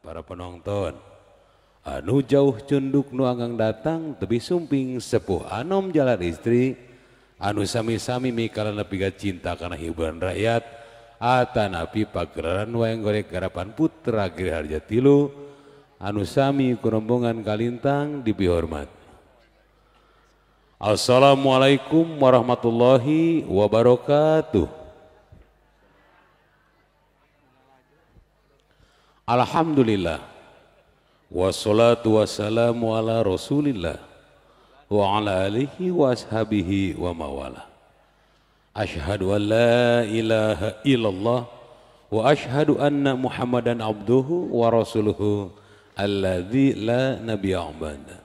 para penonton anu jauh cunduk nu angang datang tebi sumping sepuh anom jalan istri anu sami-sami mikala nepiga cinta karena hiburan rakyat atanapi pageran wayang gorek garapan putra Giriharja Tilu anu sami kurombongan kalintang hormat. Assalamualaikum warahmatullahi wabarakatuh Alhamdulillah Wassalatu wassalamu ala rasulillah Wa ala alihi wa ashabihi wa mawala Ashhadu an la ilaha illallah Wa ashadu anna muhammadan abduhu wa rasuluhu Alladhi la nabiya abada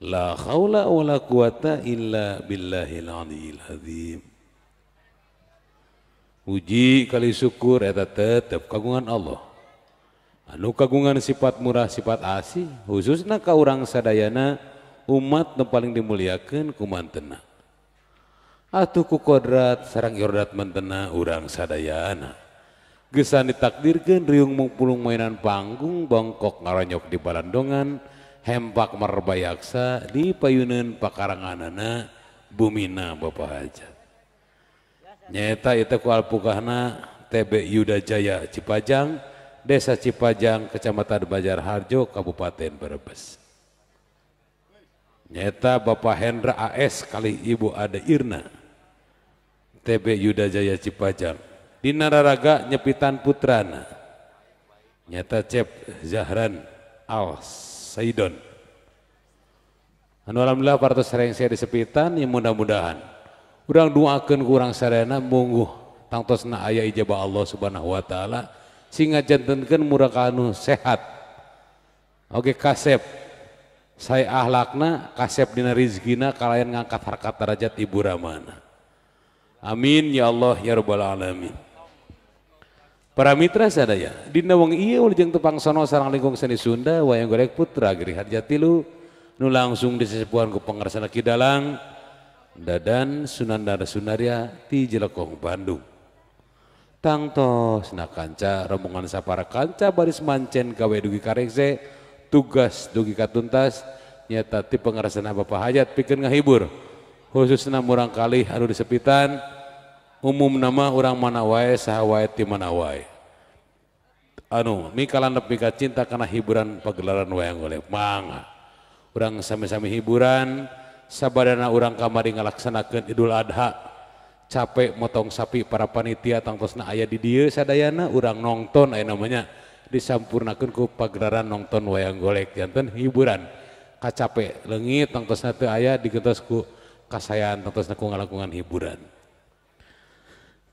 La khawla wa la quwata illa al aliyil azim Uji kali syukur eta tetap kagungan Allah Lu kagungan sifat murah sifat asih Hu naka urang Sadayana umat paling dimuliken kumantenang Atku kodrat sarangrat mentena urang Sadayana Gesan ditakdir ge Riung mung pulung mainan panggung bangkok ngaronyok di Palangan hempak marbayaksa di payunan pakaranganana Bumina ba Hajat nyatae kualpua tebe Yuda Jaya Cipajang, Desa Cipajang, Kecamatan Banjar Harjo, Kabupaten Brebes. Nyata Bapak Hendra AS kali Ibu Ade Irna, TB Yuda Jaya Cipajang. Di Nararaga Nyepitan Putrana, nyata Cep Zahran Al Saidon. Anu alhamdulillah partos sering saya disepitan, ya mudah-mudahan. Urang duakan kurang sarana mungguh tangtosna ayah ijabah Allah subhanahu wa ta'ala singa jantankan murah anu sehat oke kasep saya ahlakna kasep dina rizkina kalian ngangkat harkat derajat ibu ramana amin ya Allah ya rabbal alamin para mitra sadaya dina wong iya ulah jeung tepang sono sarang lingkung seni Sunda wayang golek putra geri harja nu langsung disesepuan ku pangarsana kidalang dadan Sunan Sunarya ti Jelekong Bandung tangtosna kanca rombongan sapara kanca baris mancen kawa dugi karze tugas dugi ka tuntas nyata tipe ngasan apa pa hajat pikir ngahibur Hu nama murang kali anu disepitan umum nama urang manaawai sawwa di manawai anu mika lebihka cinta kana hiburan pagegelaran wayang gole manga kurangrang sampai-sami hiburan sababaana urang kamari ngalaksanakan Idul adhak capek motong sapi para panitia tangtosna ayah di dia sadayana urang nonton ayah namanya disampurnakan ku pagelaran nonton wayang golek jantan hiburan kacape lengit tangtosna teu ayah digentos ku kasayaan tangtosna ku ngalakukan hiburan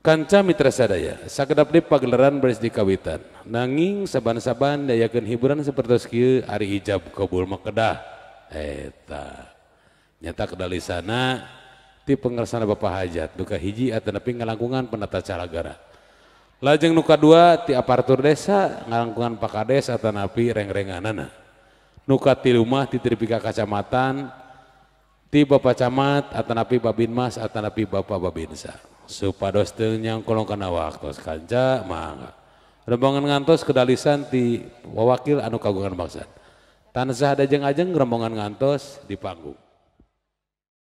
kanca mitra sadaya sakedap di pagelaran beres dikawitan nanging saban-saban dayakeun hiburan seperti kieu ari ijab kabul makedah eta nyata kedalisana sana ti pengersana Bapak hajat duka hiji atanapi ngalangkungan penata cara gara lajeng nuka dua ti aparatur desa ngalangkungan pakades atanapi reng-renganana nuka ti rumah ti tripika kacamatan ti Bapak camat atanapi babinmas atanapi Bapak babinsa supados yang kolong kena waktu kanca mangga rombongan ngantos kedalisan ti wawakil anu kagungan bangsa, tansah ada jeng ajeng rombongan ngantos di panggung